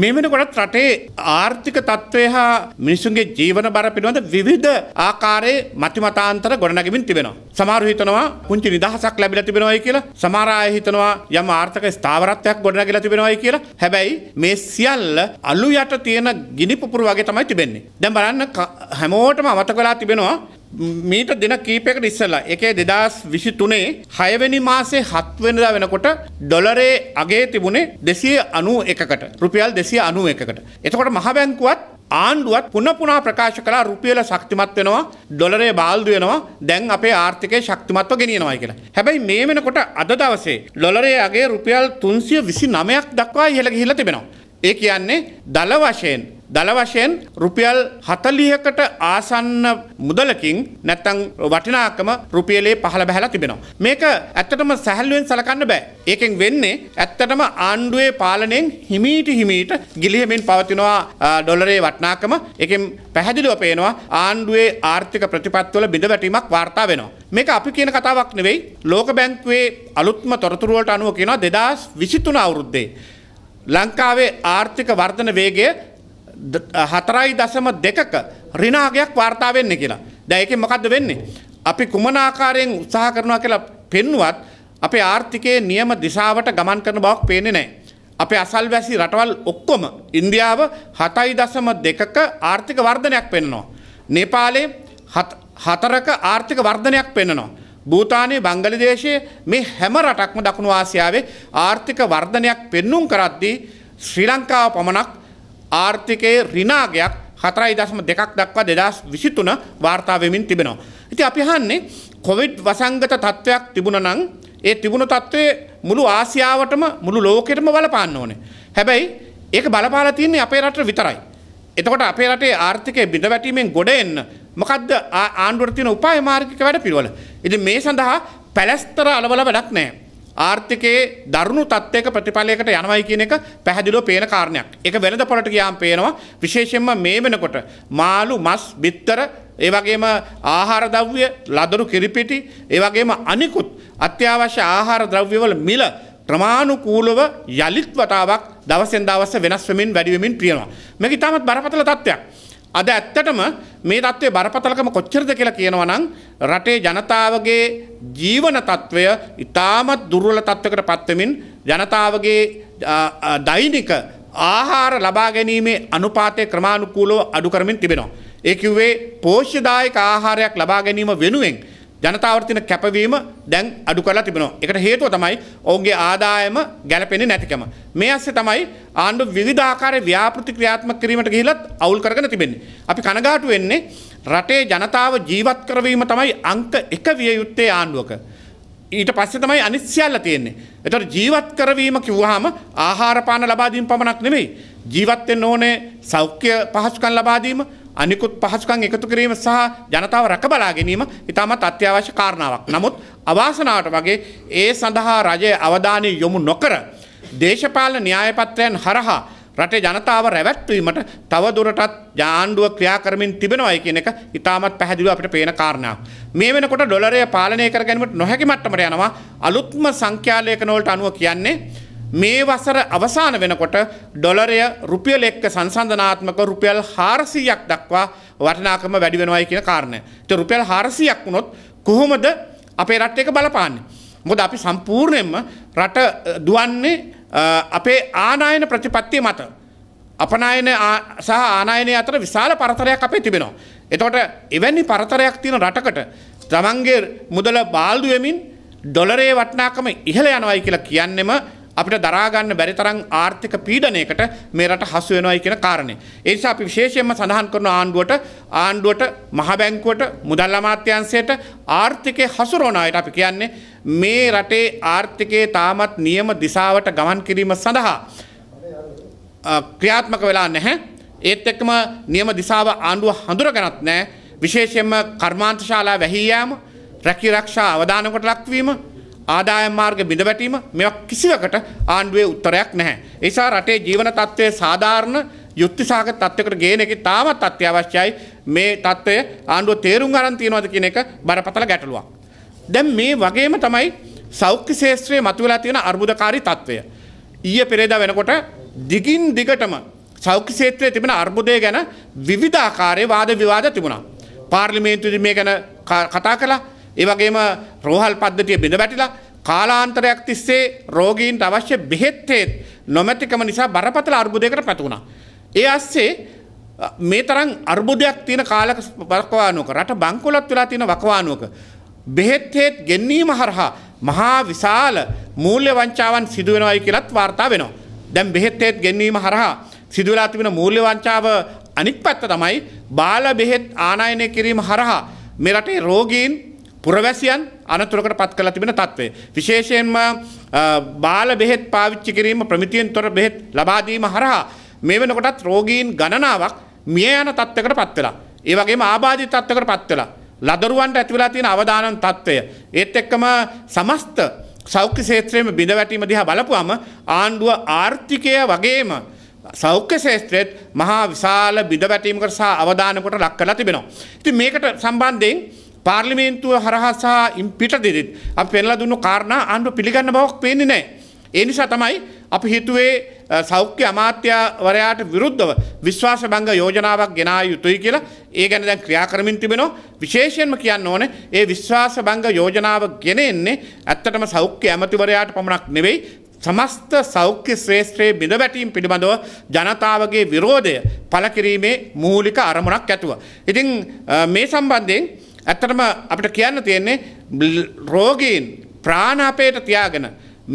මේ වෙනකොටත් රටේ ආර්ථික තත්ත්වය හා මිනිසුන්ගේ ජීවන බර පිළිබඳ විවිධ ආකාරයේ මතිමතාන්තර ගොඩනැගෙමින් තිබෙනවා. සමහරු හිතනවා පුංචි නිදහසක් ලැබිලා තිබෙනවායි කියලා. සමහර අය හිතනවා යම් ආර්ථික ස්ථාවරත්වයක් ගොඩනැගිලා තිබෙනවායි කියලා. හැබැයි මේ සියල්ල අලු යට තියෙන ගිනි පුපුරු වගේ තමයි තිබෙන්නේ. දැන් බලන්න හැමෝටම අමතක වෙලා තිබෙනවා මීට දෙන කීපයකට ඉස්සලා එකේ දෙදස් විසි තුනේ හයවැනි මාසේ හත්වෙනදා වෙනකොට ඩොලරේ අගේ තිබුණේ දෙසිය අනු එකකට රුපියල් දෙසිය අනු එකකට. එතකොට මහබැංකුවත් ආණ්ඩුවත් පුන පුනා ප්‍රකාශ කලා රුපියල ශක්තිමත් වෙනවා ඩොලරේ බාල්දු වෙනවා දැන් අපේ ආර්ථිකය ශක්තිමත්ව ගෙනියනවා කියලා. හැබැයි මේ වෙනකොට අද දවසේ ඩොලරේ අගේ රුපියල් 329ක් දක්වා ඉහළ ගිහිල්ලා තිබෙනවා. ඒ කියන්නේ දල වශයෙන් දල වශයෙන් රුපියල් 40කට ආසන්න මුදලකින් නැත්තම් වටිනාකම රුපියලේ පහළ බහැලා තිබෙනවා. මේක ඇත්තටම සැහැල්ලුවෙන් සලකන්න බෑ. ඒකෙන් වෙන්නේ ඇත්තටම ආණ්ඩුවේ පාලනයෙන් හිමීට හිමීට ගිලිහෙමින් පවතිනවා ඩොලරේ වටිනාකම. ඒකෙන් පැහැදිලිව පේනවා ආණ්ඩුවේ ආර්ථික ප්‍රතිපත්තිවල බිඳවැටීමක් වාර්තා වෙනවා. මේක අපි කියන කතාවක් නෙවෙයි. ලෝක බැංකුවේ අලුත්ම තොරතුරු වලට අනුව කියනවා 2023 අවුරුද්දේ ලංකාවේ ආර්ථික වර්ධන වේගය හතරයි දසම දෙකක රිනාගයක් වාර්තා වෙන්න කියලා. දැන් ඒකෙන් මොකද්ද වෙන්නේ? අපි කුමන ආකාරයෙන් උත්සාහ කරනවා කියලා පෙන්නුවත් අපේ ආර්ථිකයේ නියම දිශාවට ගමන් කරන බවක් පේන්නේ නැහැ. අපේ අසල්වැසි රටවල් ඔක්කොම ඉන්දියාව 7.2ක ආර්ථික වර්ධනයක් පෙන්වනවා. නේපාලයේ හතරක ආර්ථික වර්ධනයක් පෙන්වනවා. භූතානය බංගලිදේශය මේ හැම රටක්ම දකුණු ආසියාවේ ආර්ථික වර්ධනයක් පෙන්නුම් කරද්දී ශ්‍රී ලංකාව පමණක් ආර්ථිකයේ රිනාගයක් හතරයි දශම දෙකක් දක්වා දෙදස් විසිතුන වාර්තාාවමින් තිබෙනවා. ඉති අපිහන්නේ කොවිඩ් වසංගත තත්ත්වයක් තිබුණ නං ඒ තිබුණ තත්ත්වය මුළු ආසියාවටම මුළු ලෝකෙටම බලපාන්න ඕනේ. හැබැයි ඒක බලපාලතින්නේ අපේ රට විතරයි. එතකොට අපේ රටේ ආර්ථිකය බිඳ වැටීමෙන් ගොඩ එන්න මොකක්ද ආණ්ඩුවට තියෙන උපාය මාර්ගික වැඩ පිළිවෙල. ඉතින් මේ සඳහා පැලස්තර අලවල වැඩක් නැහැ. ආර්ථිකයේ දරුණු තත්ත්වයක ප්‍රතිඵලයකට යනවයි කියන එක පැහැදිලිව පේන කාරණයක්. ඒක වෙළඳ පොළට ගියාම පේනවා විශේෂයෙන්ම මේ වෙනකොට මාළු, මස්, බිත්තර, ඒ වගේම ආහාර ද්‍රව්‍ය, ලදරු කිරිපිටි, ඒ වගේම අනිකුත් අත්‍යවශ්‍ය ආහාර ද්‍රව්‍යවල මිල ප්‍රමාණුකූලව යලිත් වතාවක් දවසෙන් දවස වෙනස් වෙමින් වැඩි වෙමින් පියනවා. මේක ඉතාමත් බරපතල තත්ත්වයක්. අද ඇත්තටම මේ தત્ත්වය බරපතලකම කොච්චරද කියලා කියනවා නම් රටේ ජනතාවගේ ජීවන తත්වය ඉතාමත් දුර්වල තත්වයකට පත් ජනතාවගේ දෛනික ආහාර ලබා ගැනීමේ අනුපාතය ක්‍රමානුකූලව අඩු කරමින් තිබෙනවා. ඒ කිව්වේ පෝෂ්‍යදායක ආහාරයක් ලබා ගැනීම වෙනුවෙන් ජනතාවට තියෙන කැපවීම දැන් අඩු කරලා තිබෙනවා. ඒකට හේතුව තමයි ඔවුන්ගේ ආදායම ගැලපෙන්නේ නැතිකම. මේ ඇස්සේ තමයි ආණ්ඩුව විවිධාකාරයේ ව්‍යාපෘති ක්‍රියාත්මක කිරීමට ගිහිලත් අවුල් කරගෙන තිබෙන්නේ. අපි කනගාටු වෙන්නේ රටේ ජනතාව ජීවත් කරවීම තමයි අංක 1 විය යුත්තේ ආණ්ඩුවක. ඊට පස්සේ තමයි අනිත් සියල්ල තියෙන්නේ. එතකොට ජීවත් කරවීම කිව්වහම ආහාර පාන ලබා දීම පමණක් නෙමෙයි. ජීවත් වෙන්න ඕනේ සෞඛ්‍ය පහසුකම් ලබා දීම, අනිකුත් පහසුකං එකතු කිරීම සහ ජනතාව රැක බලා ගැනීම ඉතාමත් අත්‍යවශ්‍ය කාරණාවක්. නමුත් අවාසනාවට වගේ ඒ සඳහා රජය අවධානය යොමු නොකර දේශපාලන න්‍යායපත්‍රයන් හරහා රටේ ජනතාව රැවැත්වීමට තවදුරටත් ජාණ්ඩුව ක්‍රියාකරමින් තිබෙනවයි කියන එක ඉතාමත් පැහැදිලිව අපිට පේන කාරණාවක්. මේ වෙනකොට ඩොලරය පාලනය කර ගැනීමට නොහැකි මට්ටමට යනවා අලුත්ම සංඛ්‍යාලේඛනවලට අනුව කියන්නේ මේ වසර අවසාන වෙනකොට ඩොලරය රුපියල එක්ක සංසන්ධනාත්මක රුපියල් 400ක් දක්වා වටිනාකම වැඩි වෙනවයි කියන කාරණය. ඒ රුපියල් 400ක් වුණොත් කොහොමද අපේ රට එක බලපාන්නේ? මොකද අපි සම්පූර්ණයෙන්ම රට දුවන්නේ අපේ ආනායන ප්‍රතිපත්තිය මත. අපනායන සහ ආනායනය අතර විශාල පරතරයක් අපේ තිබෙනවා. එතකොට එවැනි පරතරයක් තියෙන රටකට තමන්ගේ මුදල බාල්දු වෙමින් ඩොලරේ වටිනාකම ඉහළ යනවායි කියලා කියන්නෙම අපිට දරාගන්න බැරි තරම් ආර්ථික පීඩනයකට මේ රට හසු වෙනවයි කියන කාරණේ. ඒ නිසා අපි විශේෂයෙන්ම සඳහන් කරන ආණ්ඩුවට ආණ්ඩුවට මහ බැංකුවට මුදල් අමාත්‍යාංශයට ආර්ථිකය හසුරවන අයට අපි කියන්නේ මේ රටේ ආර්ථිකයේ තාමත් නියම දිශාවට ගමන් කිරීම සඳහා ක්‍රියාත්මක වෙලා නැහැ. ඒත් එක්කම නියම දිශාව ආණ්ඩුව හඳුරගනත් නැහැ. විශේෂයෙන්ම කර්මාන්ත ශාලා වැහි යාම, රැකී ආරක්ෂා අවදානකට ලක්වීම ආදායම් මාර්ග බිඳවැටීම මෙයක් කිසිවකට ආණ්ඩුවේ උත්තරයක් නැහැ. ඒසා රටේ ජීවන තත්ත්වය සාධාරණ යුක්තිසාගත තත්ත්වයකට ගේන එක තාමත් අත්‍යවශ්‍යයි. මේ තත්ත්වය ආණ්ඩුව තේරුම් ගන්න තියනවාද කියන එක බරපතල ගැටලුවක්. දැන් මේ වගේම තමයි සෞඛ්‍ය ශාස්ත්‍රයේ මතුවලා තියෙන අර්බුදකාරී තත්ත්වය. ඊයේ පෙරේදා වෙනකොට දිගින් දිගටම සෞඛ්‍ය ක්ෂේත්‍රයේ තිබෙන අර්බුදය ගැන විවිධාකාරයේ වාද විවාද තිබුණා. පාර්ලිමේන්තුවේදී මේ ගැන කතා කළා. ඒවගේම රෝහල් පද්ධතිය බිඳ වැටිලා කාලාන්තරයක් තිස්සේ රෝගීන්ට අවශ්‍ය බෙහෙත්තේත් නොමැතිකම නිසා බරපතල අර්බුදයකට පැතුුණා. ඒ අස්සේ මේ තරම් අර්බුදයක් තියෙන කාලක වකවානුවක රට බංකොලොත් වෙලා තියෙන වකවානුවක. බෙහෙත්හෙත් ගෙන්නීම හරහා මහා විශාල මූල්‍ය වංචාවන් සිදුවෙනවයි කියලත් වාර්තා වෙනවා. දැම් බෙහෙත්තේත් ගෙන්නීම හරහා සිදුවලා තිබෙන මූල්‍ය වංචාව අනික් පැත්ත තමයි බාල බෙහෙත් ආනායනය කිරීම හරහා මෙරටේ රෝගීන් පුරවැසියන් අනතුරකට පත් කළ තිබෙන තත්ත්වය. විශේෂයෙන්ම බාල බෙහෙත් පාවිච්චි කිරීම ප්‍රමිතියෙන් තොර බෙහෙත් ලබාදීම හරහා මේ වෙනකොටත් රෝගීන් ගණනාවක් මිය යන තත්ත්වකට පත් වෙලා. ඒ වගේම ආබාධිත තත්ත්වකට පත් වෙලා. ලදරුවන්ට ඇති වෙලා තියෙන අවදානම් තත්ත්වය. ඒත් එක්කම සමස්ත සෞඛ්‍ය ක්ෂේත්‍රයේම බිඳ වැටීම දිහා බලපුවම ආණ්ඩුව ආර්ථිකය වගේම සෞඛ්‍ය ශේත්‍රයේත් මහා විශාල බිඳවැටීමකට සහ අවදානකට ලක් කරලා තිබෙනවා. ඉතින් මේකට සම්බන්ධයෙන් පාර්ලිමේන්තුව හරහසා ඉම් පිට දෙදිත් අප පෙන්ලා දුන්නු කාරණා ආණ්ඩු පිළිගන්න බවක් පේන්නේ නෑ. ඒ නිසා තමයි අපි හිතුවේ සෞඛ්‍ය අමාත්‍යවරයාට විරුද්ධව විශ්වාස බංග යෝජනාවක් ගෙනා යුතුයි කියලා ඒ ගැන දැන් ක්‍රියා කරමින් තිබෙනවා විශේෂයෙන්ම කියන්න ඕනේ ඒ විශ්වාස බංග යෝජනාව ගෙන එන්නේ ඇත්තටම සෞඛ්‍ය ඇමතිවරයාට පමණක් නෙවෙයි සමස්ත සෞඛ්‍ය ශ්‍රේෂ්ත්‍රයේ බිඳ වැටීම් පිළිබඳව ජනතාවගේ විරෝධය පළ කිරීමේ මූලික අරමුණක් ඇතුව. ඉතින් මේ සම්බන්ධයෙන් ඇත්තටම අපිට කියන්න තියෙන්නේ රෝගීන් ප්‍රාණාපයට තියාගෙන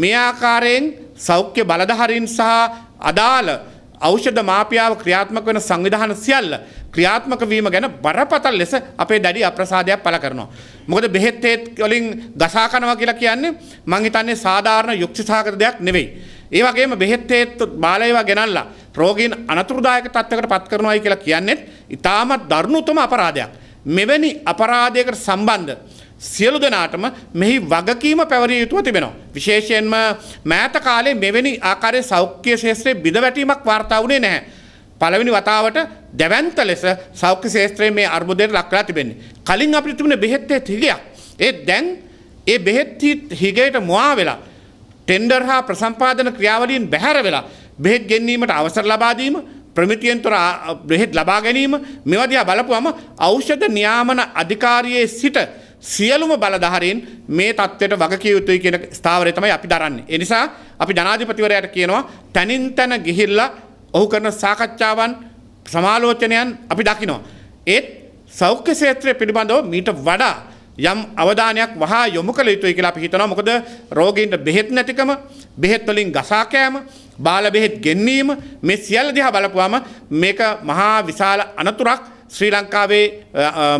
මේ ආකාරයෙන් සෞඛ්‍ය බලධහරින් සහ අදාළ ඖෂධ මාපියාව ක්‍රියාත්මක වෙන සංවිධාන සියල්ල ක්‍රියාත්මක වීම ගැන බරපතල් ලෙස අපේ දැඩි අප්‍රසාදයක් පළ කරනවා. මොකද බෙහෙත් තේත් වලින් ගසා කනවා කියලා කියන්නේ මං හිතන්නේ සාධාරණ යුක්තිසහගත දෙයක් නෙවෙයි. ඒ වගේම බෙහෙත් තේත් බාලයවා ගෙනල්ලා රෝගීන් අනතුරුදායක තත්ත්වයකට පත් කරනවායි කියලා කියන්නේ ඊටමත් දරුණුතම අපරාධයක්. මෙවැනි අපරාධයකට සම්බන්ධ සියලු දෙනාටම මෙහි වගකීම පැවරිය යුතුව තිබෙනවා. විශේෂයෙන්ම මෑත කාලේ මෙවැනි ආකාරය සෞඛ්‍ය ශේත්‍රයේ බිඳවැටීමක් වාර්තා වුණේ නැහැ. පළවෙනි වතාවට දැවැන්ත ලෙස සෞඛ්‍ය ශේත්‍රයේ මේ අර්බුදයට ලක් කරලා තිබෙන්නේ. කලින් අපිට තිබුණ බෙහෙත් හිගයක්. ඒ දැන් ඒ බෙහෙත් හිගයට මුවා වෙලා ටෙන්ඩර් හා ප්‍රසම්පාදන ක්‍රියාවලියෙන් බැහැර වෙලා බෙහෙත් ගෙන්වීමට අවසර ලබා දීම ප්‍රමිතියෙන් තොර බෙහෙත් ලබා ගැනීම මෙවදියා බලපුවම ඖෂධ නියාමන අධිකාරියේ සිට සියලුම බලධාරීන් මේ தත්ත්වයට වගකිය යුතුයි කියන ස්ථාවරය තමයි අපි දරන්නේ. ඒ නිසා අපි ජනාධිපතිවරයාට කියනවා තනින් තන ගිහිල්ලා ඔහු කරන සාකච්ඡාවන් සමාලෝචනයන් අපි දකිනවා. ඒත් සෞඛ්‍ය ක්ෂේත්‍රය පිළිබඳව මීට වඩා යම් අවධානයක් වහා යොමු කළ යුතුයි කියලා අපි හිතනවා. මොකද රෝගීන්ට බෙහෙත් නැතිකම, බෙහෙත් වලින් ගසා කෑම, බාල බෙහෙත් ගෙන්වීම මේ සියල්ල දිහා බලපුවාම මේක මහා විශාල අනතුරක් ශ්‍රී ලංකාවේ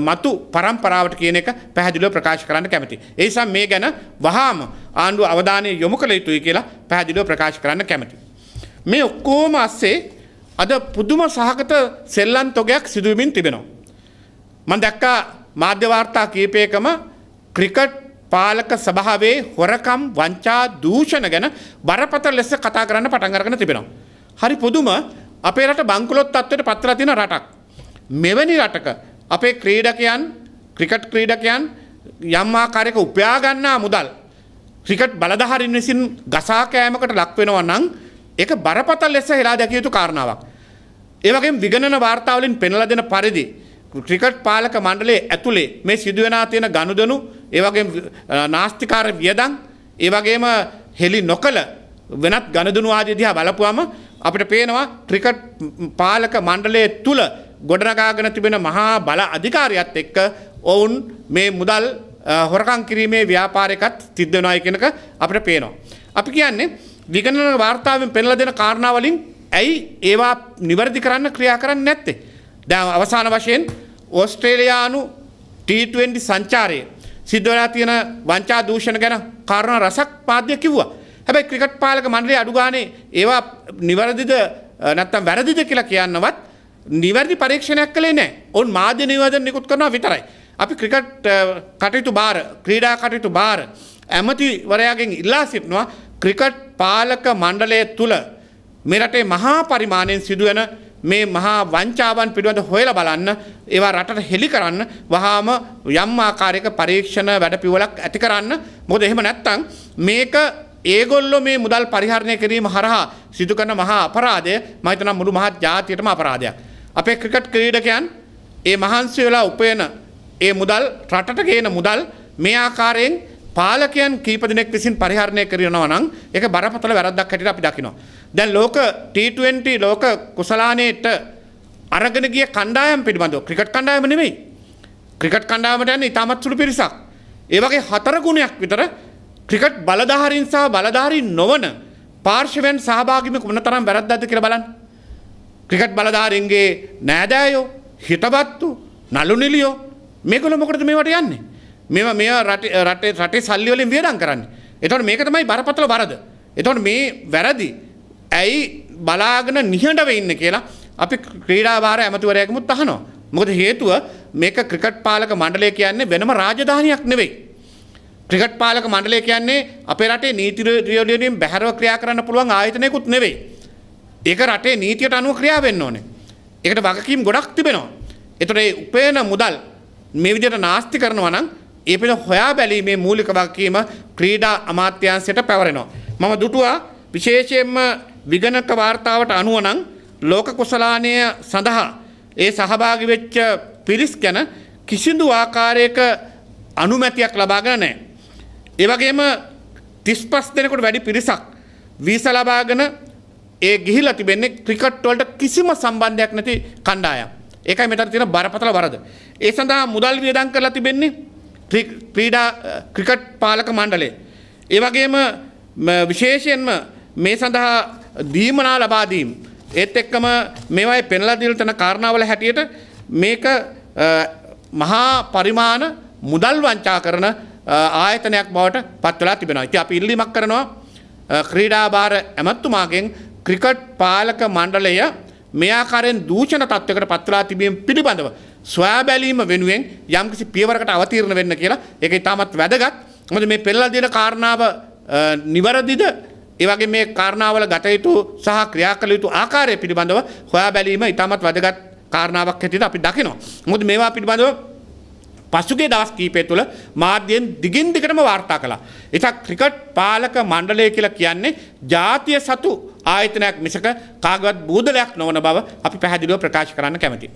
මතු පරම්පරාවට කියන එක පැහැදිලිව ප්‍රකාශ කරන්න කැමති. ඒ නිසා මේ ගැන වහාම ආණ්ඩුව අවධානය යොමු කළ යුතුයි කියලා පැහැදිලිව ප්‍රකාශ කරන්න කැමති. මේ ඔක්කොම අස්සේ අද පුදුම සහගත සෙල්ලන් තොගයක් සිදුවමින් තිබෙනවා. මම දැක්කා මාධ්‍ය වාර්තා කීපයකම ක්‍රිකට් පාලක සභාවේ හොරකම් වංචා දූෂණ ගැන බරපතල ලෙස කතා කරන්න පටන් අරගෙන තිබෙනවා. හරි පුදුම අපේ රට බංකුලොත් තත්ත්වයට පත්වලා තියෙන රටක්. මෙවැනි රටක අපේ ක්‍රීඩකයන් ක්‍රිකට් ක්‍රීඩකයන් යම් ආකාරයක උපයා ගන්නා මුදල් ක්‍රිකට් බලධාරීන් විසින් ගසා කෑමකට ලක් වෙනවා නම් ඒක බරපතල ලෙස හෙලා දැකිය යුතු කාරණාවක්. ඒ වගේම විගණන වාර්තා වලින් පෙන්ලා දෙන පරිදි ක්‍රිකට් පාලක මණ්ඩලයේ ඇතුලේ මේ සිදුවෙනා තියෙන ගනුදෙනු ඒවගේ නාස්තිකාර වියදන් ඒවගේම හෙලි නොකළ වෙනත් ගණදනු ආදදිහා බලපුවම අපිට පේනවා ට්‍රිකට් පාලක මණ්ඩලය තුළ ගොඩනගාගෙන තිබෙන මහා බල අධිකාරියත් එක්ක ඔවුන් මේ මුදල් හොරකං කිරීමේ ව්‍යාපාරයකත් තිද්දෙනයි කෙනක අපට පේනවා. අපි කියන්නේ විගණන වාර්තාවෙන් පෙන්ල දෙන කාරණාවලින් ඇයි ඒවා නිවැරදි කරන්න ක්‍රියා කරන්න නැත්තේ. දැ අවසාන වශයෙන් ඕස්ට්‍රේලයානු T20 සංචාරයේ සිද්ධවලා තියෙන වංචා දූෂණ ගැන කාරණ රසක් පාද්‍ය කිව්වා. හැබැයි ක්‍රිකට් පාලක මණ්ඩලයේ අඩු ගානේ ඒවා නිවැරදිද නැත්තම් වැරදිද කියලා කියන්නවත් නිවැරදි පරීක්ෂණයක් කළේ නැහැ. ඔවුන් මාධ්‍ය නිවේදන නිකුත් කරනවා විතරයි. අපි ක්‍රිකට් කටයුතු බාර, ක්‍රීඩා කටයුතු බාර ඇමතිවරයාගෙන් ඉල්ලා සිටිනවා ක්‍රිකට් පාලක මණ්ඩලය තුල මේ රටේ මහා පරිමාණයෙන් සිදුවන මේ මහා වංචාවන් පිළිබඳ හොයලා බලන්න ඒවා රටට හෙළි කරන්න වහාම යම් ආකාරයක පරීක්ෂණ වැඩපිළිවෙලක් ඇති කරන්න මොකද එහෙම නැත්නම් මේක ඒගොල්ලෝ මේ මුදල් පරිහරණය කිරීම හරහා සිදු කරන මහා අපරාධය මම හිතනවා මුළු මහත් ජාතියටම අපරාධයක්. අපේ ක්‍රිකට් ක්‍රීඩකයන් ඒ මහන්සි වෙලා උපයන ඒ මුදල් රටට ගේන මුදල් මේ ආකාරයෙන් පාලකයන් කීප දෙනෙක් විසින් පරිහරණය කරනවා නම් ඒක බරපතල වැරද්දක් හැටියට අපි දකිනවා. දැන් ලෝක T20 ලෝක කුසලානේට අරගෙන ගිය කණ්ඩායම් පිළිබඳව ක්‍රිකට් කණ්ඩායම නෙමෙයි. ක්‍රිකට් කණ්ඩායමට යන්නේ ඉතාමත් සුළු පිරිසක්. ඒ වගේ හතර ගුණයක් විතර ක්‍රිකට් බලධාරීන් සහ බලධාරීන් නොවන පාර්ශවයන් සහභාගී වුණ තරම් වැරද්දක්ද කියලා බලන්න. ක්‍රිකට් බලධාරීන්ගේ නෑදෑයෝ, හිතවත්තු, නළු නිළියෝ මේගොල්ලෝ මොකටද මේවට යන්නේ? මෙම මෙ රටේ රටේ සල්ලිවලින් වියදම් කරන්න. එතවට මේක තමයි බරපතල බරද. එතොට මේ වැරදි ඇයි බලාගෙන නිහඬව ඉන්න කියලා අපි ක්‍රීඩාවාර ඇමතිවරයකමුත් අහනවා. මොකද හේතුව මේක ක්‍රිකට් පාලක මණ්ඩලය කියන්නේ වෙනම රාජධානයක් නෙවෙයි. ක්‍රිකට් පාලක මණ්ඩලය කියන්නේ අපේ රටේ නීතිරියෝඩියනින් බැහැරව ක්‍රියා කරන්න පුළුවන් ආයතනයකුත් නෙවෙයි. ඒක රටේ නීතියට අනුව ක්‍රියා වෙන්න ඕනේ. ඒකට වගකීම් ගොඩක් තිබෙනවා. එතකොට මේ උපේන මුදල් මේ විදිහට නාස්ති කරනවා නම් ඒ පිළ හොයා බැලීමේ මූලික වගකීම ක්‍රීඩා අමාත්‍යාංශයට පැවරෙනවා. මම දුටුවා විශේෂයෙන්ම විගණක වාර්තාවට අනුව නම් ලෝක කුසලානය සඳහා ඒ සහභාගි වෙච්ච පිරිස් ගැන කිසිදු ආකාරයක අනුමැතියක් ලබාගෙන නැහැ. ඒ වගේම 35 දෙනෙකුට වැඩි පිරිසක් වීසා ලබාගෙන ඒ ගිහිලා තිබෙන්නේ ක්‍රිකට් වලට කිසිම සම්බන්ධයක් නැති කණ්ඩායම්. ඒකයි මෙතන තියෙන බරපතල වරද. ඒ සඳහා මුදල් වියදම් කරලා තිබෙන්නේ ක්‍රීඩා ක්‍රිකට් පාලක මණ්ඩලය. ඒ වගේම විශේෂයෙන්ම මේ සඳහා දීමනා ලබා දීම ඒත් එක්කම මේවායි පෙන්ලා දීලා තන කාරණාවල හැටියට මේක මහා පරිමාණ මුදල් වංචා කරන ආයතනයක් බවට පත් වෙලා තිබෙනවා. ඉතින් අපි ඉල්ලීමක් කරනවා ක්‍රීඩා භාර ඇමතුමාගෙන් ක්‍රිකට් පාලක මණ්ඩලය මෙයාකාරයෙන් දූෂණ තත්ත්වයකට පත්වලා තිබීම පිළිබඳව සොයා බැලීම වෙනුවෙන් යම්කිසි පියවරකට අවතීර්ණ වෙන්න කියලා ඒක ඉතාමත් වැදගත්. මොකද මේ පෙළලා දෙන කාරණාව නිවැරදිද ඒ වගේ මේ කාරණාවල ගත යුතු සහ ක්‍රියා කළ යුතු ආකාරය පිළිබඳව හොයා බැලීම ඉතාමත් වැදගත් කාරණාවක් හැටියට අපි දකිනවා. මොකද මේවා පිළිබඳව පසුගේ දවස් කීපය තුළ මාධ්‍යයෙන් දිගින් දිගටම වාර්තා කළා. එතක් ක්‍රිකට් පාලක මණ්ඩලය කියලා කියන්නේ ජාතිය සතු ආයතනයක් මිසක කාගවත් බූදලයක් නොවන බව අපි පැහැදිලිව ප්‍රකාශ කරන්න කැමති.